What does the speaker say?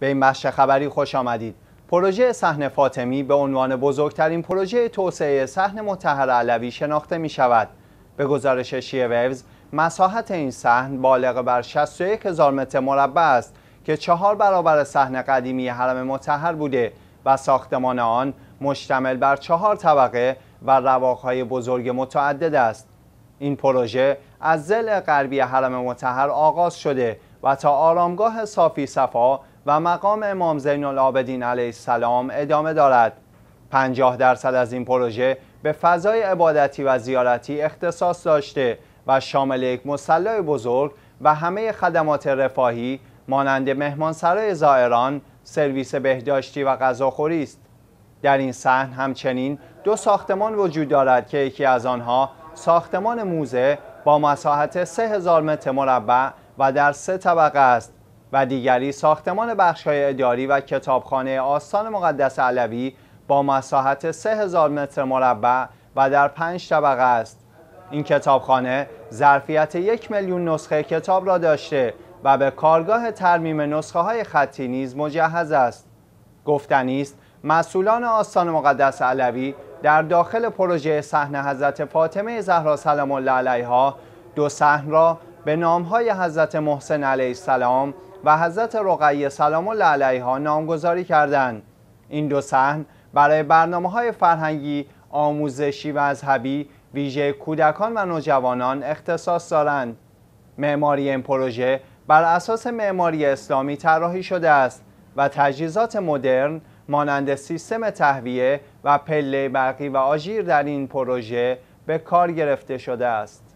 به این بخش خبری خوش آمدید پروژه صحن فاطمی به عنوان بزرگترین پروژه توسعه صحن متحر علوی شناخته می شود به گزارش شی ویوز مساحت این صحن بالغ بر 61 هزار متر مربع است که چهار برابر صحن قدیمی حرم متحر بوده و ساختمان آن مشتمل بر چهار طبقه و رواقهای بزرگ متعدد است این پروژه از زل غربی حرم متحر آغاز شده و تا آرامگاه صافی صفا و مقام امام زین العابدین علیه السلام ادامه دارد 50 درصد از این پروژه به فضای عبادتی و زیارتی اختصاص داشته و شامل یک مسلح بزرگ و همه خدمات رفاهی مانند مهمانسرای زائران، سرویس بهداشتی و غذاخوری است. در این صحن همچنین دو ساختمان وجود دارد که یکی از آنها ساختمان موزه با مساحت 3000 متر مربع و در سه طبقه است و دیگری ساختمان های اداری و کتابخانه آستان مقدس علوی با مساحت 3000 متر مربع و در پنج طبقه است. این کتابخانه ظرفیت یک میلیون نسخه کتاب را داشته و به کارگاه ترمیم نسخه های خطی نیز مجهز است. گفتنی است مسئولان آستان مقدس علوی در داخل پروژه سحن حضرت فاطمه زهرا سلام الله علیها دو صحن را به های حضرت محسن علیه السلام و حضرت رقیه سلام الله علیها نامگذاری کردند این دو صحن برای برنامه های فرهنگی آموزشی و مذهبی ویژه کودکان و نوجوانان اختصاص دارند معماری این پروژه بر اساس معماری اسلامی طراحی شده است و تجهیزات مدرن مانند سیستم تهویه و پله برقی و آژیر در این پروژه به کار گرفته شده است